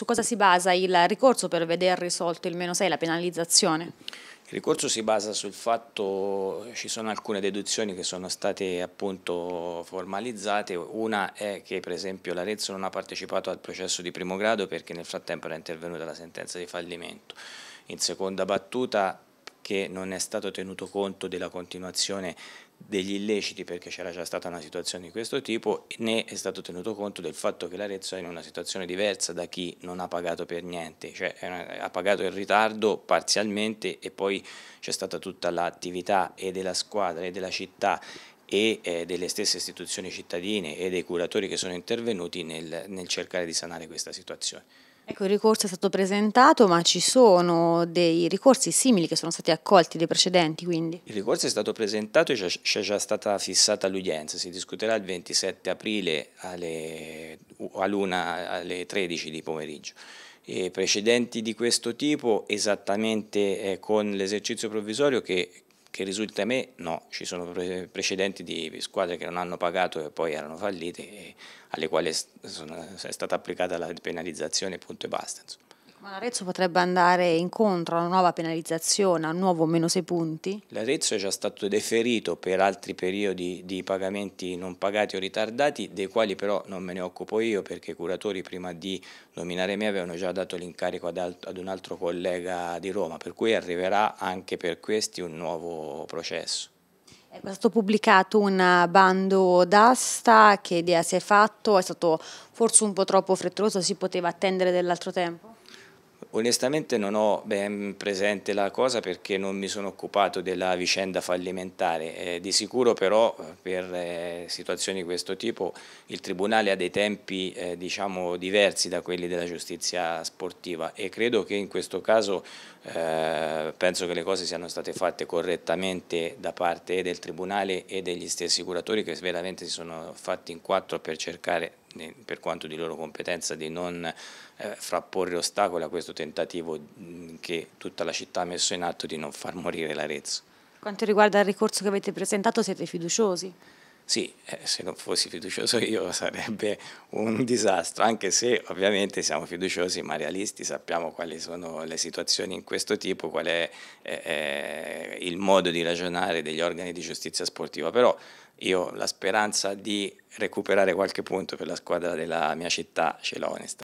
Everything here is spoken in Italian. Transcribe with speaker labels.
Speaker 1: su cosa si basa il ricorso per vedere risolto il meno 6, la penalizzazione?
Speaker 2: Il ricorso si basa sul fatto, che ci sono alcune deduzioni che sono state appunto formalizzate, una è che per esempio l'Arezzo non ha partecipato al processo di primo grado perché nel frattempo era intervenuta la sentenza di fallimento. In seconda battuta perché non è stato tenuto conto della continuazione degli illeciti perché c'era già stata una situazione di questo tipo né è stato tenuto conto del fatto che l'Arezzo è in una situazione diversa da chi non ha pagato per niente, cioè eh, ha pagato in ritardo parzialmente e poi c'è stata tutta l'attività e della squadra e della città e eh, delle stesse istituzioni cittadine e dei curatori che sono intervenuti nel, nel cercare di sanare questa situazione.
Speaker 1: Ecco, il ricorso è stato presentato, ma ci sono dei ricorsi simili che sono stati accolti, dei precedenti quindi?
Speaker 2: Il ricorso è stato presentato e c'è già stata fissata l'udienza, si discuterà il 27 aprile alle, alle 13 di pomeriggio. E precedenti di questo tipo esattamente eh, con l'esercizio provvisorio che, che risulta a me no, ci sono precedenti di squadre che non hanno pagato e poi erano fallite e alle quali è, stata applicata la penalizzazione punto e basta. Insomma.
Speaker 1: Ma l'Arezzo potrebbe andare incontro a una nuova penalizzazione, a un nuovo meno sei punti?
Speaker 2: L'Arezzo è già stato deferito per altri periodi di pagamenti non pagati o ritardati, dei quali però non me ne occupo io perché i curatori prima di nominare me avevano già dato l'incarico ad, un altro collega di Roma, per cui arriverà anche per questi un nuovo processo.
Speaker 1: È stato pubblicato un bando d'asta, che idea si è fatto? È stato forse un po' troppo frettoloso, si poteva attendere dell'altro tempo?
Speaker 2: Onestamente non ho ben presente la cosa perché non mi sono occupato della vicenda fallimentare, eh, di sicuro però eh, per eh, situazioni di questo tipo il Tribunale ha dei tempi eh, diciamo, diversi da quelli della giustizia sportiva e credo che in questo caso eh, penso che le cose siano state fatte correttamente da parte del Tribunale e degli stessi curatori che veramente si sono fatti in quattro per cercare per quanto di loro competenza, di non eh, frapporre ostacoli a questo tentativo mm, che tutta la città ha messo in atto di non far morire l'Arezzo.
Speaker 1: Quanto riguarda il ricorso che avete presentato siete fiduciosi?
Speaker 2: Sì, eh, se non fossi fiducioso io sarebbe un disastro, anche se ovviamente siamo fiduciosi ma realisti, sappiamo quali sono le situazioni in questo tipo, qual è eh, eh, il modo di ragionare degli organi di giustizia sportiva, però io la speranza di recuperare qualche punto per la squadra della mia città ce l'ho onesta.